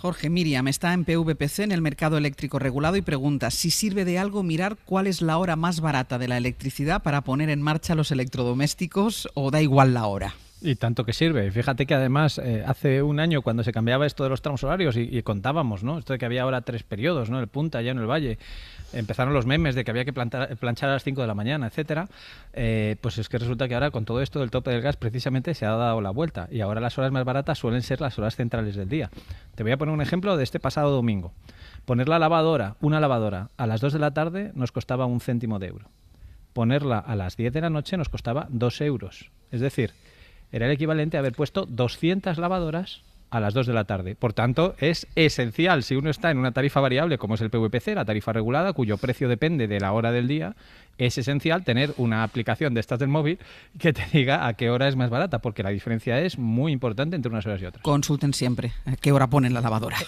Jorge Miriam está en PVPC, en el mercado eléctrico regulado, y pregunta si sirve de algo mirar cuál es la hora más barata de la electricidad para poner en marcha los electrodomésticos o da igual la hora. Y tanto que sirve. Fíjate que además eh, hace un año cuando se cambiaba esto de los tramos horarios y, contábamos, ¿no? Esto de que había ahora tres periodos, ¿no? El punta, ya en el valle. Empezaron los memes de que había que planchar a las 5 de la mañana, etcétera. Eh, pues es que resulta que ahora con todo esto del tope del gas precisamente se ha dado la vuelta y ahora las horas más baratas suelen ser las horas centrales del día. Te voy a poner un ejemplo de este pasado domingo. Poner la lavadora, una lavadora, a las 2 de la tarde nos costaba un céntimo de euro. Ponerla a las 10 de la noche nos costaba 2 euros. Es decir, era el equivalente a haber puesto 200 lavadoras a las 2 de la tarde. Por tanto, es esencial, si uno está en una tarifa variable como es el PVPC, la tarifa regulada, cuyo precio depende de la hora del día, es esencial tener una aplicación de estas del móvil que te diga a qué hora es más barata, porque la diferencia es muy importante entre unas horas y otras. Consulten siempre a qué hora ponen la lavadora.